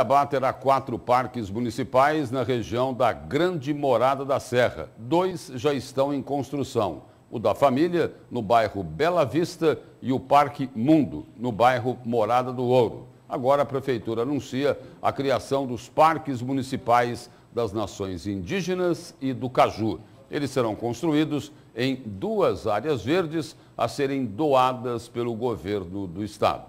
Cuiabá terá quatro parques municipais na região da Grande Morada da Serra. Dois já estão em construção. O da Família, no bairro Bela Vista, e o Parque Mundo, no bairro Morada do Ouro. Agora a Prefeitura anuncia a criação dos parques municipais das nações indígenas e do Caju. Eles serão construídos em duas áreas verdes a serem doadas pelo governo do estado.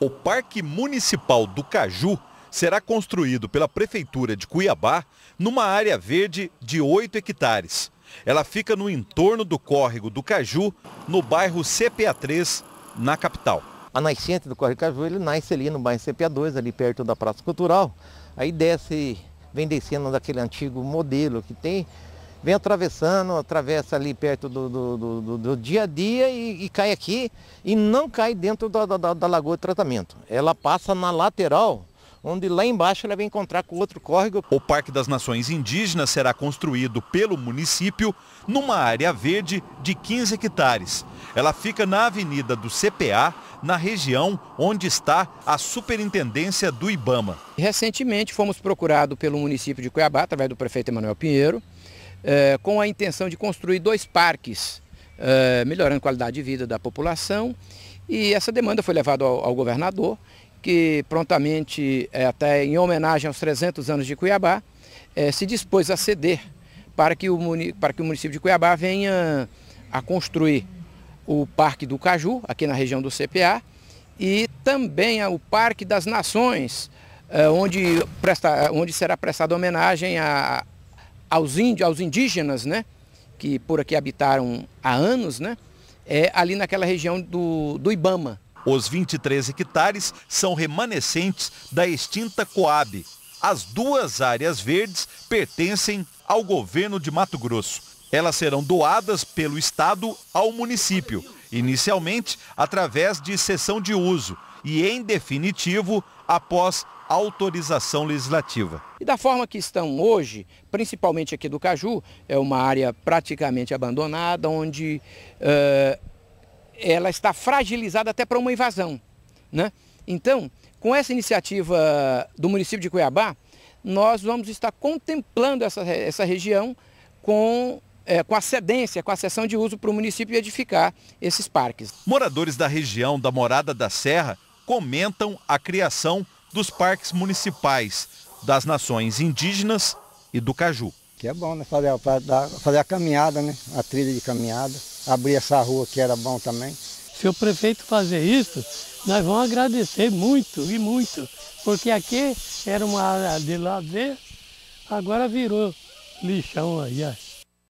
O Parque Municipal do Caju será construído pela Prefeitura de Cuiabá numa área verde de 8 hectares. Ela fica no entorno do córrego do Caju, no bairro CPA3, na capital. A nascente do córrego Caju, ele nasce ali no bairro CPA2, ali perto da Praça Cultural. Aí desce, vem descendo daquele antigo modelo que tem, vem atravessando, atravessa ali perto do, do, do, do dia a dia e, e, cai aqui e não cai dentro da, da, da lagoa de tratamento. Ela passa na lateral onde lá embaixo ela vai encontrar com outro córrego. O Parque das Nações Indígenas será construído pelo município numa área verde de 15 hectares. Ela fica na Avenida do CPA, na região onde está a Superintendência do Ibama. Recentemente fomos procurados pelo município de Cuiabá, através do prefeito Emanuel Pinheiro, eh, com a intenção de construir dois parques, eh, melhorando a qualidade de vida da população e essa demanda foi levada ao, ao governador, que prontamente, é, até em homenagem aos 300 anos de Cuiabá, é, se dispôs a ceder para que, o para que o município de Cuiabá venha a construir o Parque do Caju, aqui na região do CPA, e também o Parque das Nações, é, onde, presta, onde será prestada homenagem a, aos, índios, aos indígenas, né, que por aqui habitaram há anos, né, é, ali naquela região do, do Ibama. Os 23 hectares são remanescentes da extinta Coab. As duas áreas verdes pertencem ao governo de Mato Grosso. Elas serão doadas pelo Estado ao município, inicialmente através de cessão de uso e, em definitivo, após autorização legislativa. E da forma que estão hoje, principalmente aqui do Caju, é uma área praticamente abandonada, onde eh, ela está fragilizada até para uma invasão. Né? Então, com essa iniciativa do município de Cuiabá, nós vamos estar contemplando essa, essa região com é, com a cedência, com a cessão de uso para o município edificar esses parques. Moradores da região da Morada da Serra comentam a criação dos parques municipais das nações indígenas e do caju. Que é bom, né? Fazer, fazer a caminhada, né? A trilha de caminhada. Abrir essa rua que era bom também. Se o prefeito fazer isso, nós vamos agradecer muito e muito. Porque aqui era uma área de lazer, agora virou lixão aí.